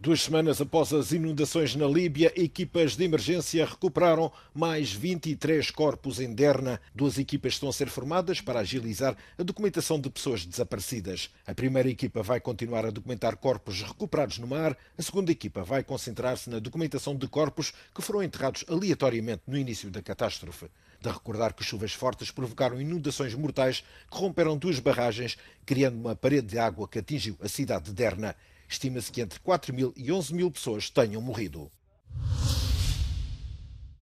Duas semanas após as inundações na Líbia, equipas de emergência recuperaram mais 23 corpos em Derna. Duas equipas estão a ser formadas para agilizar a documentação de pessoas desaparecidas. A primeira equipa vai continuar a documentar corpos recuperados no mar, a segunda equipa vai concentrar-se na documentação de corpos que foram enterrados aleatoriamente no início da catástrofe. De recordar que chuvas fortes provocaram inundações mortais que romperam duas barragens, criando uma parede de água que atingiu a cidade de Derna. Estima-se que entre 4 mil e 11 mil pessoas tenham morrido.